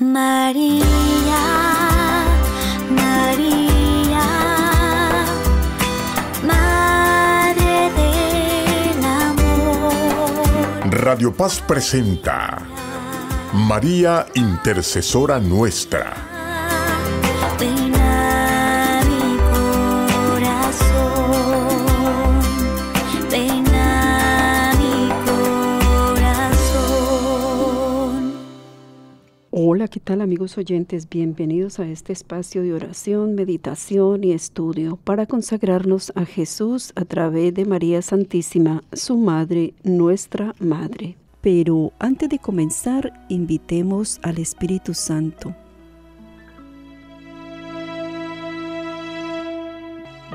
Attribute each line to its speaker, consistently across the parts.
Speaker 1: María, María, Madre del Amor. Radio Paz presenta María Intercesora Nuestra. Hola, ¿qué tal amigos oyentes? Bienvenidos a este espacio de oración, meditación y estudio para consagrarnos a Jesús a través de María Santísima, su Madre, nuestra Madre. Pero antes de comenzar, invitemos al Espíritu Santo.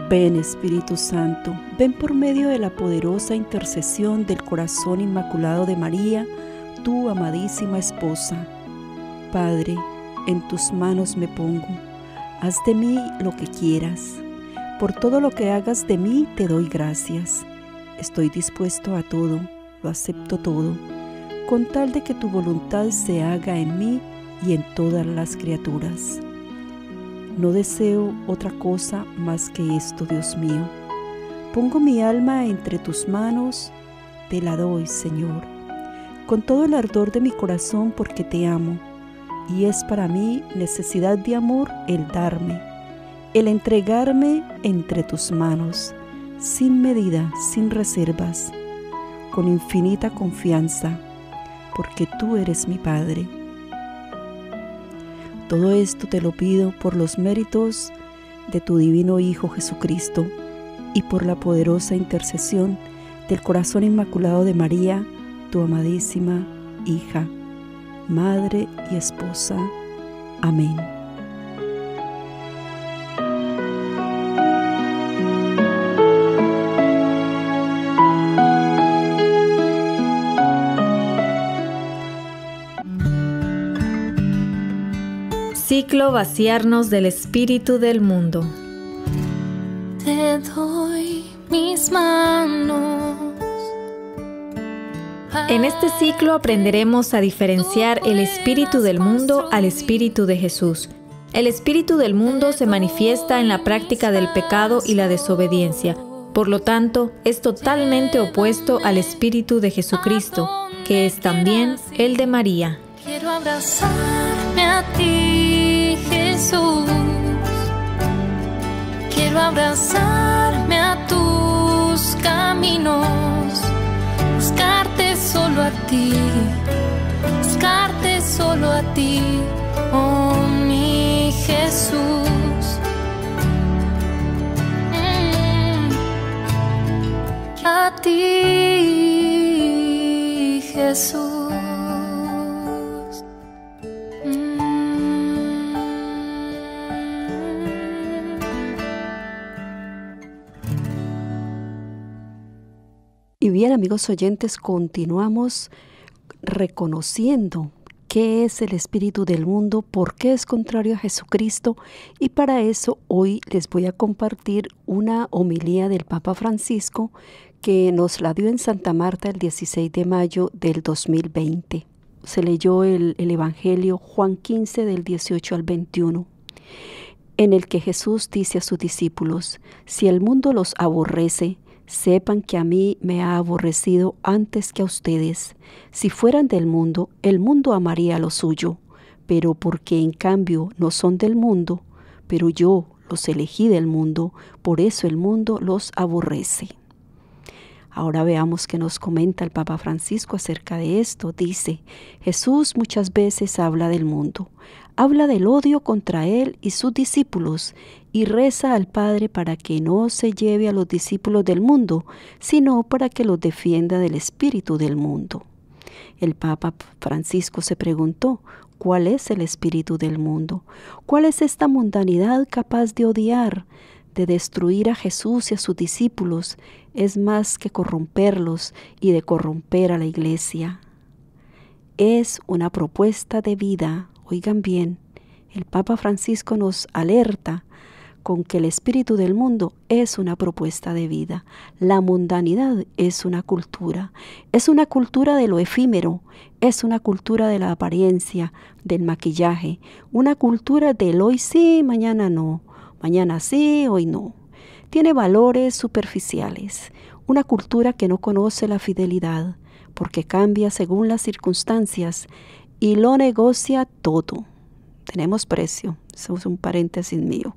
Speaker 1: Ven Espíritu Santo, ven por medio de la poderosa intercesión del corazón inmaculado de María, tu amadísima esposa Padre, en tus manos me pongo. Haz de mí lo que quieras. Por todo lo que hagas de mí te doy gracias. Estoy dispuesto a todo, lo acepto todo, con tal de que tu voluntad se haga en mí y en todas las criaturas. No deseo otra cosa más que esto, Dios mío. Pongo mi alma entre tus manos, te la doy, Señor, con todo el ardor de mi corazón porque te amo y es para mí necesidad de amor el darme, el entregarme entre tus manos, sin medida, sin reservas, con infinita confianza, porque tú eres mi Padre. Todo esto te lo pido por los méritos de tu Divino Hijo Jesucristo y por la poderosa intercesión del corazón inmaculado de María, tu amadísima hija. Madre y Esposa. Amén. Ciclo Vaciarnos del Espíritu del Mundo. Te doy mis manos en este ciclo aprenderemos a diferenciar el espíritu del mundo al espíritu de Jesús. El espíritu del mundo se manifiesta en la práctica del pecado y la desobediencia. Por lo tanto, es totalmente opuesto al espíritu de Jesucristo, que es también el de María. Quiero abrazarme a ti, Jesús. Quiero abrazarme a tus caminos a ti, buscarte solo a ti, oh mi Jesús. Mm. a ti, Jesús. amigos oyentes, continuamos reconociendo qué es el espíritu del mundo, por qué es contrario a Jesucristo y para eso hoy les voy a compartir una homilía del Papa Francisco que nos la dio en Santa Marta el 16 de mayo del 2020. Se leyó el, Evangelio Juan 15 del 18 al 21 en el que Jesús dice a sus discípulos, si el mundo los aborrece, Sepan que a mí me ha aborrecido antes que a ustedes. Si fueran del mundo, el mundo amaría lo suyo, pero porque en cambio no son del mundo, pero yo los elegí del mundo, por eso el mundo los aborrece. Ahora veamos qué nos comenta el Papa Francisco acerca de esto. Dice, Jesús muchas veces habla del mundo, habla del odio contra él y sus discípulos y reza al Padre para que no se lleve a los discípulos del mundo, sino para que los defienda del espíritu del mundo. El Papa Francisco se preguntó, ¿cuál es el espíritu del mundo? ¿Cuál es esta mundanidad capaz de odiar, de destruir a Jesús y a sus discípulos? Es más que corromperlos y de corromper a la iglesia. Es una propuesta de vida Oigan bien, el Papa Francisco nos alerta con que el espíritu del mundo es una propuesta de vida. La mundanidad es una cultura. Es una cultura de lo efímero, es una cultura de la apariencia, del maquillaje, una cultura del hoy sí, mañana no, mañana sí, hoy no. Tiene valores superficiales, una cultura que no conoce la fidelidad, porque cambia según las circunstancias y lo negocia todo. Tenemos precio. Eso es un paréntesis mío.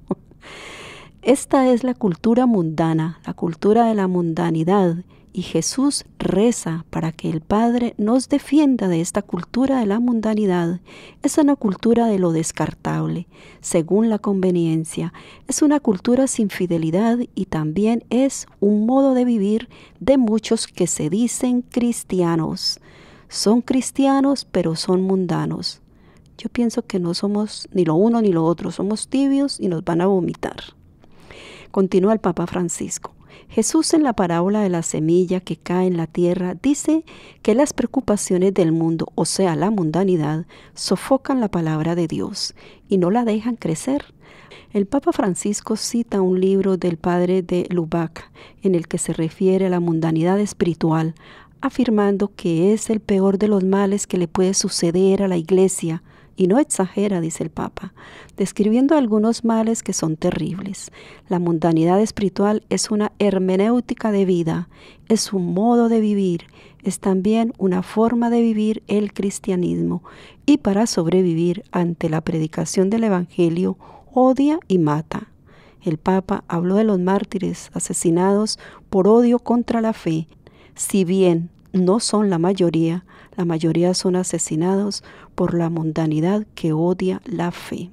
Speaker 1: Esta es la cultura mundana, la cultura de la mundanidad, y Jesús reza para que el Padre nos defienda de esta cultura de la mundanidad. Es una cultura de lo descartable, según la conveniencia. Es una cultura sin fidelidad y también es un modo de vivir de muchos que se dicen cristianos son cristianos pero son mundanos. Yo pienso que no somos ni lo uno ni lo otro, somos tibios y nos van a vomitar. Continúa el Papa Francisco. Jesús en la parábola de la semilla que cae en la tierra dice que las preocupaciones del mundo, o sea, la mundanidad, sofocan la palabra de Dios y no la dejan crecer. El Papa Francisco cita un libro del padre de Lubac en el que se refiere a la mundanidad espiritual, afirmando que es el peor de los males que le puede suceder a la Iglesia, y no exagera, dice el Papa, describiendo algunos males que son terribles. La mundanidad espiritual es una hermenéutica de vida, es un modo de vivir, es también una forma de vivir el cristianismo, y para sobrevivir ante la predicación del Evangelio, odia y mata. El Papa habló de los mártires asesinados por odio contra la fe si bien no son la mayoría, la mayoría son asesinados por la mundanidad que odia la fe.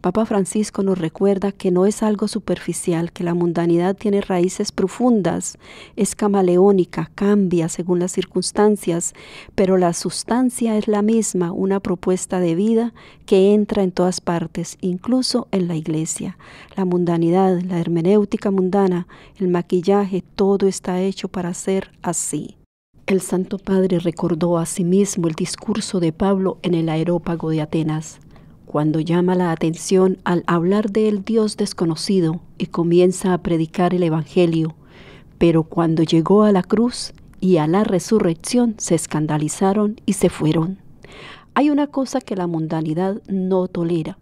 Speaker 1: Papa Francisco nos recuerda que no es algo superficial, que la mundanidad tiene raíces profundas, es camaleónica, cambia según las circunstancias, pero la sustancia es la misma, una propuesta de vida que entra en todas partes, incluso en la iglesia. La mundanidad, la hermenéutica mundana, el maquillaje, todo está hecho para ser así. El Santo Padre recordó a sí mismo el discurso de Pablo en el aerópago de Atenas cuando llama la atención al hablar del Dios desconocido y comienza a predicar el Evangelio, pero cuando llegó a la cruz y a la resurrección se escandalizaron y se fueron. Hay una cosa que la mundanidad no tolera,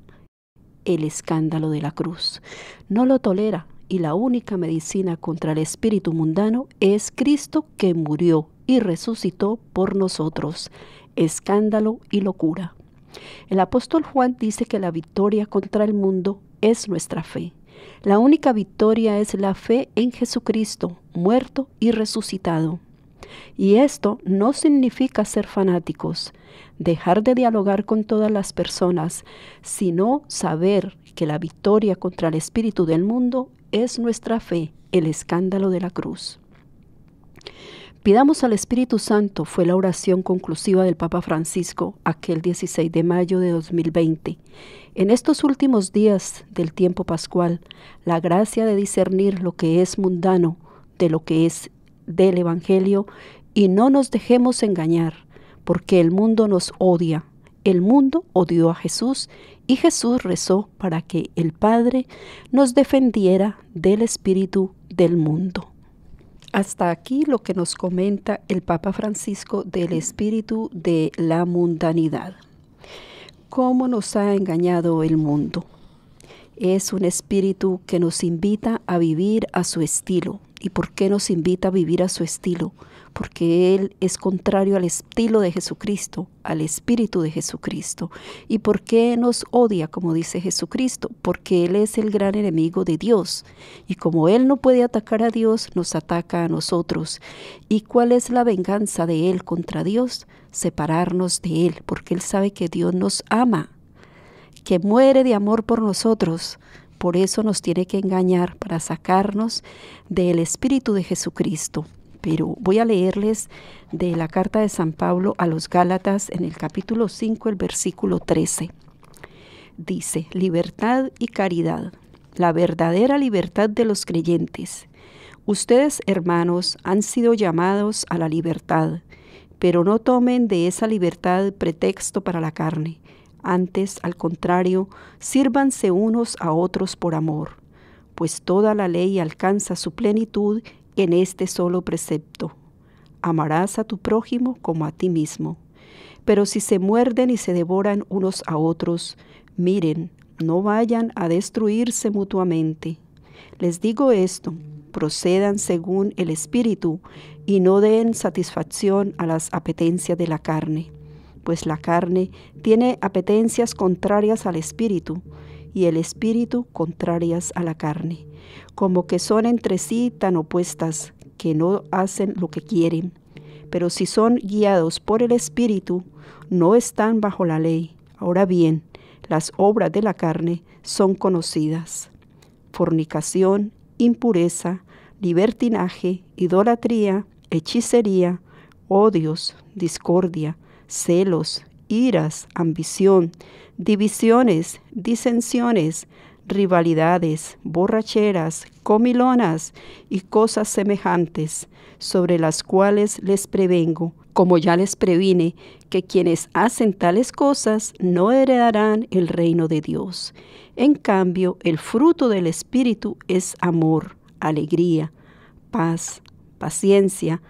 Speaker 1: el escándalo de la cruz. No lo tolera y la única medicina contra el espíritu mundano es Cristo que murió y resucitó por nosotros. Escándalo y locura. El apóstol Juan dice que la victoria contra el mundo es nuestra fe. La única victoria es la fe en Jesucristo, muerto y resucitado. Y esto no significa ser fanáticos, dejar de dialogar con todas las personas, sino saber que la victoria contra el espíritu del mundo es nuestra fe, el escándalo de la cruz. Pidamos al Espíritu Santo fue la oración conclusiva del Papa Francisco aquel 16 de mayo de 2020. En estos últimos días del tiempo pascual, la gracia de discernir lo que es mundano de lo que es del Evangelio y no nos dejemos engañar, porque el mundo nos odia. El mundo odió a Jesús y Jesús rezó para que el Padre nos defendiera del espíritu del mundo. Hasta aquí lo que nos comenta el Papa Francisco del espíritu de la mundanidad. ¿Cómo nos ha engañado el mundo? Es un espíritu que nos invita a vivir a su estilo. ¿Y por qué nos invita a vivir a su estilo? porque Él es contrario al estilo de Jesucristo, al espíritu de Jesucristo. ¿Y por qué nos odia, como dice Jesucristo? Porque Él es el gran enemigo de Dios. Y como Él no puede atacar a Dios, nos ataca a nosotros. ¿Y cuál es la venganza de Él contra Dios? Separarnos de Él, porque Él sabe que Dios nos ama, que muere de amor por nosotros. Por eso nos tiene que engañar para sacarnos del Espíritu de Jesucristo pero voy a leerles de la carta de San Pablo a los Gálatas en el capítulo 5, el versículo 13. Dice, libertad y caridad, la verdadera libertad de los creyentes. Ustedes, hermanos, han sido llamados a la libertad, pero no tomen de esa libertad pretexto para la carne. Antes, al contrario, sírvanse unos a otros por amor, pues toda la ley alcanza su plenitud en este solo precepto. Amarás a tu prójimo como a ti mismo. Pero si se muerden y se devoran unos a otros, miren, no vayan a destruirse mutuamente. Les digo esto, procedan según el Espíritu y no den satisfacción a las apetencias de la carne, pues la carne tiene apetencias contrarias al Espíritu y el espíritu contrarias a la carne, como que son entre sí tan opuestas que no hacen lo que quieren. Pero si son guiados por el espíritu, no están bajo la ley. Ahora bien, las obras de la carne son conocidas. Fornicación, impureza, libertinaje, idolatría, hechicería, odios, discordia, celos, iras, ambición, divisiones, disensiones, rivalidades, borracheras, comilonas y cosas semejantes, sobre las cuales les prevengo, como ya les previne, que quienes hacen tales cosas no heredarán el reino de Dios. En cambio, el fruto del Espíritu es amor, alegría, paz, paciencia,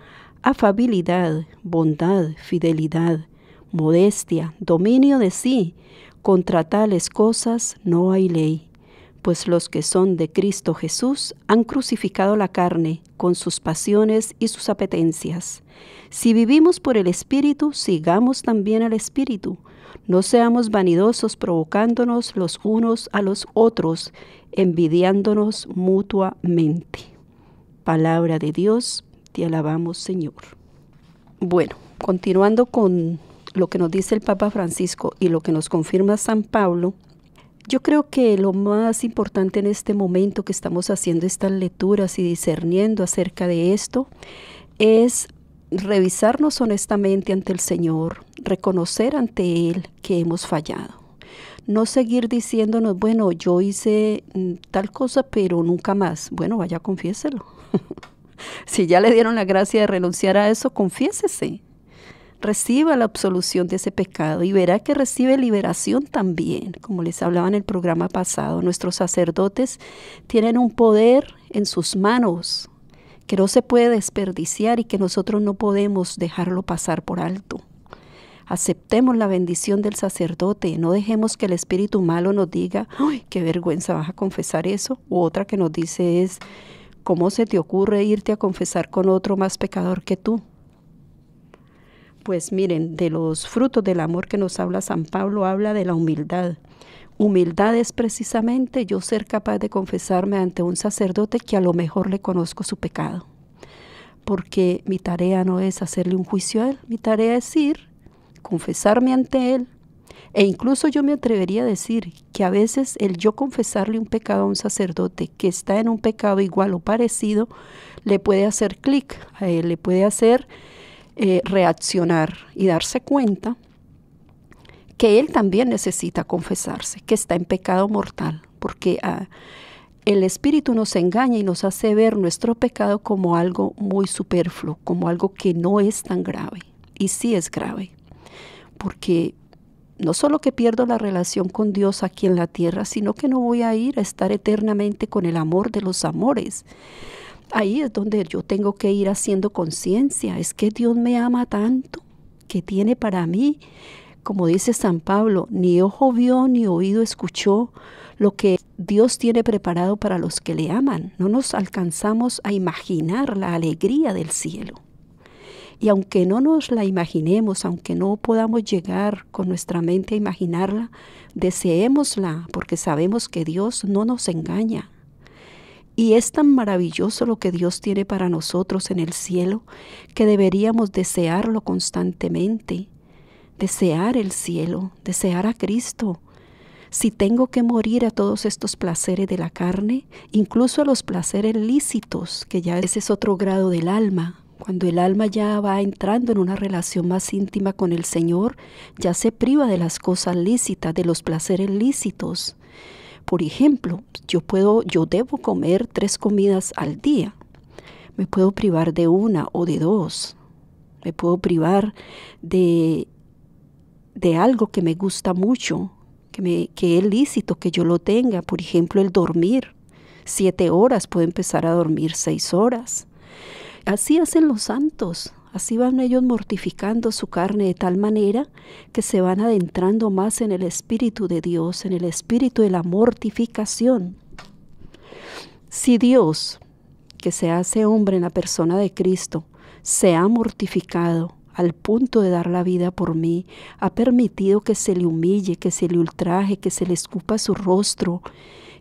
Speaker 1: afabilidad, bondad, fidelidad modestia, dominio de sí. Contra tales cosas no hay ley, pues los que son de Cristo Jesús han crucificado la carne con sus pasiones y sus apetencias. Si vivimos por el Espíritu, sigamos también al Espíritu. No seamos vanidosos provocándonos los unos a los otros, envidiándonos mutuamente. Palabra de Dios, te alabamos Señor. Bueno, continuando con lo que nos dice el Papa Francisco y lo que nos confirma San Pablo, yo creo que lo más importante en este momento que estamos haciendo estas lecturas y discerniendo acerca de esto es revisarnos honestamente ante el Señor, reconocer ante Él que hemos fallado. No seguir diciéndonos, bueno, yo hice mm, tal cosa, pero nunca más. Bueno, vaya, confiéselo. si ya le dieron la gracia de renunciar a eso, confiésese reciba la absolución de ese pecado y verá que recibe liberación también. Como les hablaba en el programa pasado, nuestros sacerdotes tienen un poder en sus manos que no se puede desperdiciar y que nosotros no podemos dejarlo pasar por alto. Aceptemos la bendición del sacerdote, no dejemos que el espíritu malo nos diga, ¡ay, qué vergüenza vas a confesar eso! U otra que nos dice es, ¿cómo se te ocurre irte a confesar con otro más pecador que tú? Pues miren, de los frutos del amor que nos habla San Pablo, habla de la humildad. Humildad es precisamente yo ser capaz de confesarme ante un sacerdote que a lo mejor le conozco su pecado. Porque mi tarea no es hacerle un juicio a él, mi tarea es ir, confesarme ante él. E incluso yo me atrevería a decir que a veces el yo confesarle un pecado a un sacerdote que está en un pecado igual o parecido, le puede hacer clic le puede hacer eh, reaccionar y darse cuenta que él también necesita confesarse, que está en pecado mortal, porque ah, el Espíritu nos engaña y nos hace ver nuestro pecado como algo muy superfluo, como algo que no es tan grave. Y sí es grave, porque no solo que pierdo la relación con Dios aquí en la tierra, sino que no voy a ir a estar eternamente con el amor de los amores. Ahí es donde yo tengo que ir haciendo conciencia. Es que Dios me ama tanto que tiene para mí, como dice San Pablo, ni ojo vio ni oído escuchó lo que Dios tiene preparado para los que le aman. No nos alcanzamos a imaginar la alegría del cielo. Y aunque no nos la imaginemos, aunque no podamos llegar con nuestra mente a imaginarla, deseémosla porque sabemos que Dios no nos engaña, y es tan maravilloso lo que Dios tiene para nosotros en el cielo que deberíamos desearlo constantemente. Desear el cielo, desear a Cristo. Si tengo que morir a todos estos placeres de la carne, incluso a los placeres lícitos, que ya ese es otro grado del alma, cuando el alma ya va entrando en una relación más íntima con el Señor, ya se priva de las cosas lícitas, de los placeres lícitos. Por ejemplo, yo puedo, yo debo comer tres comidas al día. Me puedo privar de una o de dos. Me puedo privar de, de algo que me gusta mucho, que, que es lícito que yo lo tenga. Por ejemplo, el dormir. Siete horas, puedo empezar a dormir seis horas. Así hacen los santos. Así van ellos mortificando su carne de tal manera que se van adentrando más en el Espíritu de Dios, en el Espíritu de la mortificación. Si Dios, que se hace hombre en la persona de Cristo, se ha mortificado al punto de dar la vida por mí, ha permitido que se le humille, que se le ultraje, que se le escupa su rostro,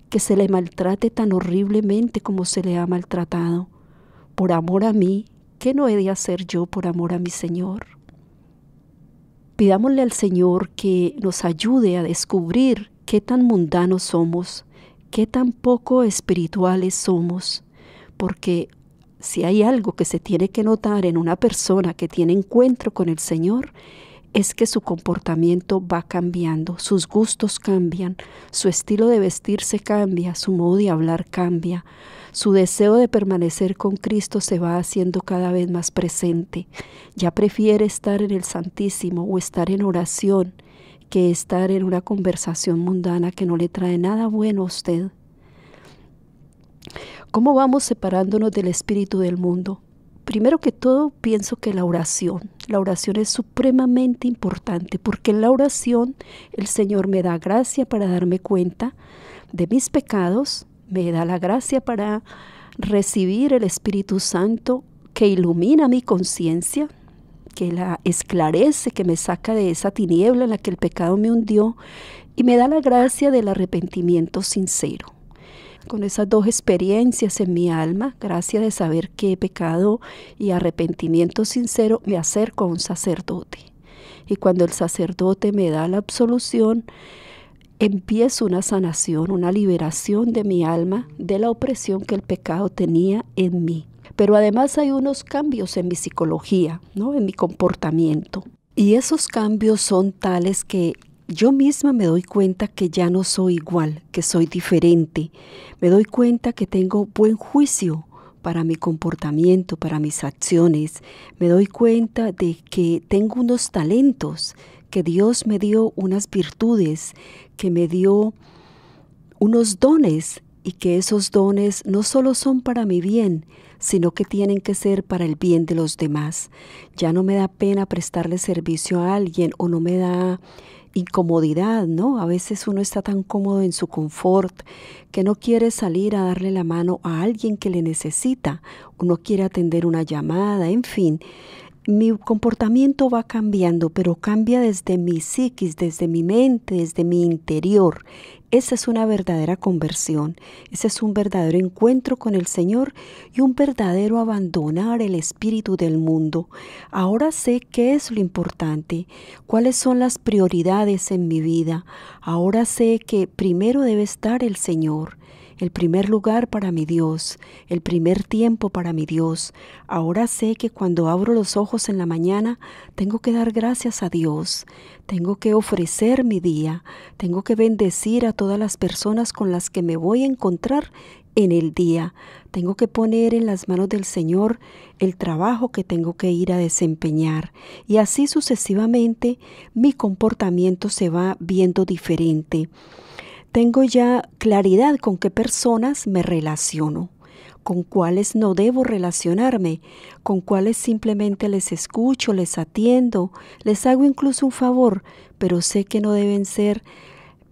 Speaker 1: que se le maltrate tan horriblemente como se le ha maltratado. Por amor a mí, ¿qué no he de hacer yo por amor a mi Señor? Pidámosle al Señor que nos ayude a descubrir qué tan mundanos somos, qué tan poco espirituales somos, porque si hay algo que se tiene que notar en una persona que tiene encuentro con el Señor, es que su comportamiento va cambiando, sus gustos cambian, su estilo de vestirse cambia, su modo de hablar cambia, su deseo de permanecer con Cristo se va haciendo cada vez más presente. Ya prefiere estar en el Santísimo o estar en oración que estar en una conversación mundana que no le trae nada bueno a usted. ¿Cómo vamos separándonos del espíritu del mundo? Primero que todo, pienso que la oración, la oración es supremamente importante porque en la oración el Señor me da gracia para darme cuenta de mis pecados, me da la gracia para recibir el Espíritu Santo que ilumina mi conciencia, que la esclarece, que me saca de esa tiniebla en la que el pecado me hundió y me da la gracia del arrepentimiento sincero con esas dos experiencias en mi alma, gracias de saber qué pecado y arrepentimiento sincero, me acerco a un sacerdote. Y cuando el sacerdote me da la absolución, empiezo una sanación, una liberación de mi alma de la opresión que el pecado tenía en mí. Pero además hay unos cambios en mi psicología, ¿no? en mi comportamiento. Y esos cambios son tales que yo misma me doy cuenta que ya no soy igual, que soy diferente. Me doy cuenta que tengo buen juicio para mi comportamiento, para mis acciones. Me doy cuenta de que tengo unos talentos, que Dios me dio unas virtudes, que me dio unos dones y que esos dones no solo son para mi bien, sino que tienen que ser para el bien de los demás. Ya no me da pena prestarle servicio a alguien o no me da incomodidad, ¿no? A veces uno está tan cómodo en su confort que no quiere salir a darle la mano a alguien que le necesita, uno quiere atender una llamada, en fin mi comportamiento va cambiando, pero cambia desde mi psiquis, desde mi mente, desde mi interior. Esa es una verdadera conversión, ese es un verdadero encuentro con el Señor y un verdadero abandonar el espíritu del mundo. Ahora sé qué es lo importante, cuáles son las prioridades en mi vida. Ahora sé que primero debe estar el Señor el primer lugar para mi Dios, el primer tiempo para mi Dios. Ahora sé que cuando abro los ojos en la mañana, tengo que dar gracias a Dios, tengo que ofrecer mi día, tengo que bendecir a todas las personas con las que me voy a encontrar en el día. Tengo que poner en las manos del Señor el trabajo que tengo que ir a desempeñar. Y así sucesivamente mi comportamiento se va viendo diferente tengo ya claridad con qué personas me relaciono, con cuáles no debo relacionarme, con cuáles simplemente les escucho, les atiendo, les hago incluso un favor, pero sé que no deben ser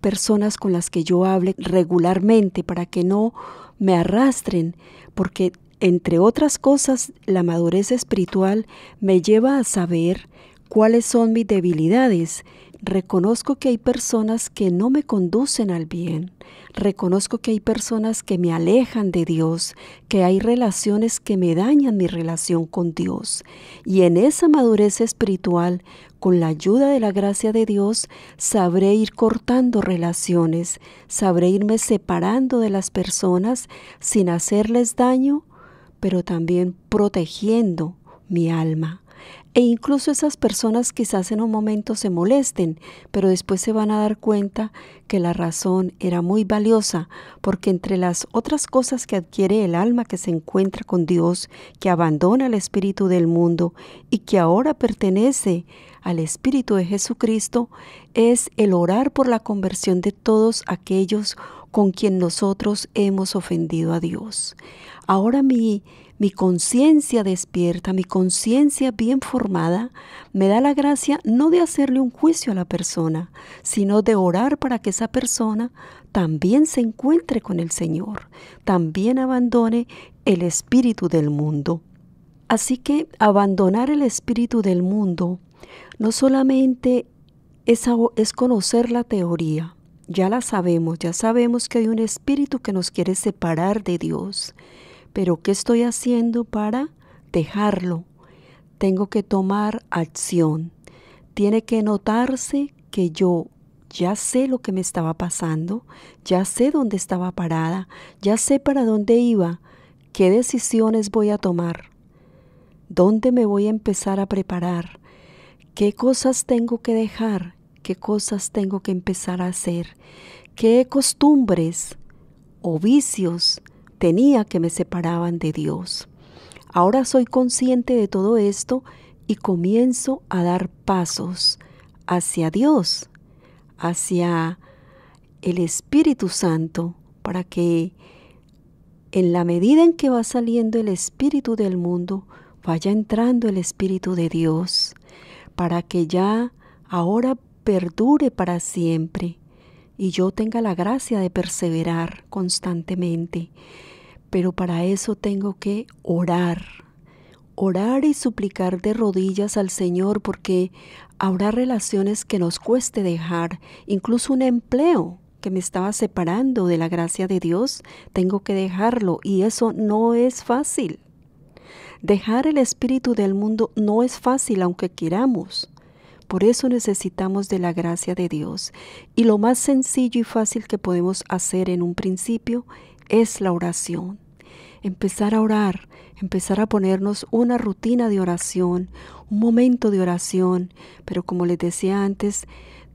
Speaker 1: personas con las que yo hable regularmente para que no me arrastren, porque entre otras cosas la madurez espiritual me lleva a saber cuáles son mis debilidades Reconozco que hay personas que no me conducen al bien. Reconozco que hay personas que me alejan de Dios, que hay relaciones que me dañan mi relación con Dios. Y en esa madurez espiritual, con la ayuda de la gracia de Dios, sabré ir cortando relaciones, sabré irme separando de las personas sin hacerles daño, pero también protegiendo mi alma. E incluso esas personas quizás en un momento se molesten, pero después se van a dar cuenta que la razón era muy valiosa, porque entre las otras cosas que adquiere el alma que se encuentra con Dios, que abandona el espíritu del mundo y que ahora pertenece al Espíritu de Jesucristo, es el orar por la conversión de todos aquellos con quien nosotros hemos ofendido a Dios. Ahora mi mi conciencia despierta, mi conciencia bien formada, me da la gracia no de hacerle un juicio a la persona, sino de orar para que esa persona también se encuentre con el Señor, también abandone el espíritu del mundo. Así que abandonar el espíritu del mundo no solamente es, es conocer la teoría, ya la sabemos, ya sabemos que hay un espíritu que nos quiere separar de Dios, pero ¿qué estoy haciendo para dejarlo? Tengo que tomar acción. Tiene que notarse que yo ya sé lo que me estaba pasando, ya sé dónde estaba parada, ya sé para dónde iba, qué decisiones voy a tomar, dónde me voy a empezar a preparar, qué cosas tengo que dejar, qué cosas tengo que empezar a hacer, qué costumbres o vicios tenía que me separaban de Dios. Ahora soy consciente de todo esto y comienzo a dar pasos hacia Dios, hacia el Espíritu Santo, para que en la medida en que va saliendo el Espíritu del mundo, vaya entrando el Espíritu de Dios, para que ya ahora perdure para siempre y yo tenga la gracia de perseverar constantemente pero para eso tengo que orar. Orar y suplicar de rodillas al Señor porque habrá relaciones que nos cueste dejar, incluso un empleo que me estaba separando de la gracia de Dios, tengo que dejarlo y eso no es fácil. Dejar el espíritu del mundo no es fácil aunque queramos. Por eso necesitamos de la gracia de Dios. Y lo más sencillo y fácil que podemos hacer en un principio es la oración empezar a orar, empezar a ponernos una rutina de oración, un momento de oración, pero como les decía antes,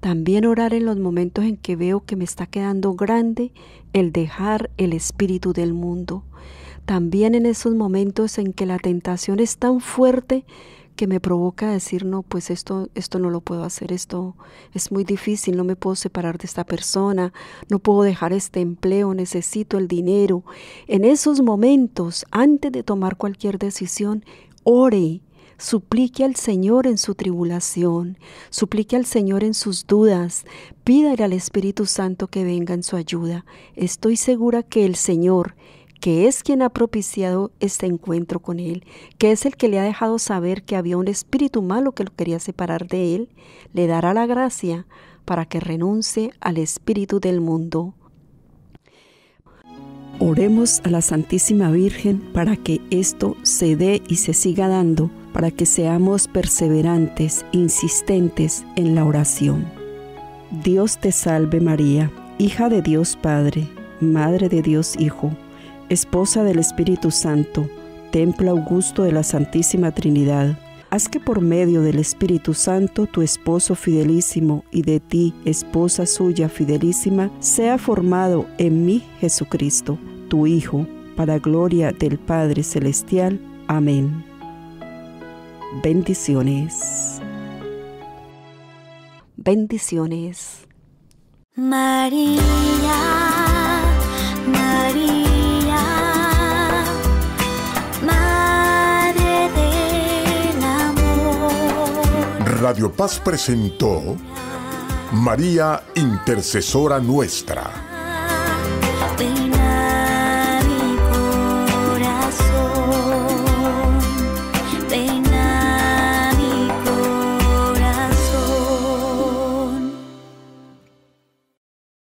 Speaker 1: también orar en los momentos en que veo que me está quedando grande el dejar el espíritu del mundo. También en esos momentos en que la tentación es tan fuerte que me provoca decir, no, pues esto, esto no lo puedo hacer, esto es muy difícil, no me puedo separar de esta persona, no puedo dejar este empleo, necesito el dinero. En esos momentos, antes de tomar cualquier decisión, ore, suplique al Señor en su tribulación, suplique al Señor en sus dudas, pídale al Espíritu Santo que venga en su ayuda. Estoy segura que el Señor, que es quien ha propiciado este encuentro con él, que es el que le ha dejado saber que había un espíritu malo que lo quería separar de él, le dará la gracia para que renuncie al espíritu del mundo. Oremos a la Santísima Virgen para que esto se dé y se siga dando, para que seamos perseverantes, insistentes en la oración. Dios te salve María, hija de Dios Padre, Madre de Dios Hijo esposa del Espíritu Santo, templo augusto de la Santísima Trinidad. Haz que por medio del Espíritu Santo tu esposo fidelísimo y de ti, esposa suya fidelísima, sea formado en mí Jesucristo, tu Hijo, para gloria del Padre Celestial. Amén. Bendiciones. Bendiciones. María, María. Radio Paz presentó María Intercesora Nuestra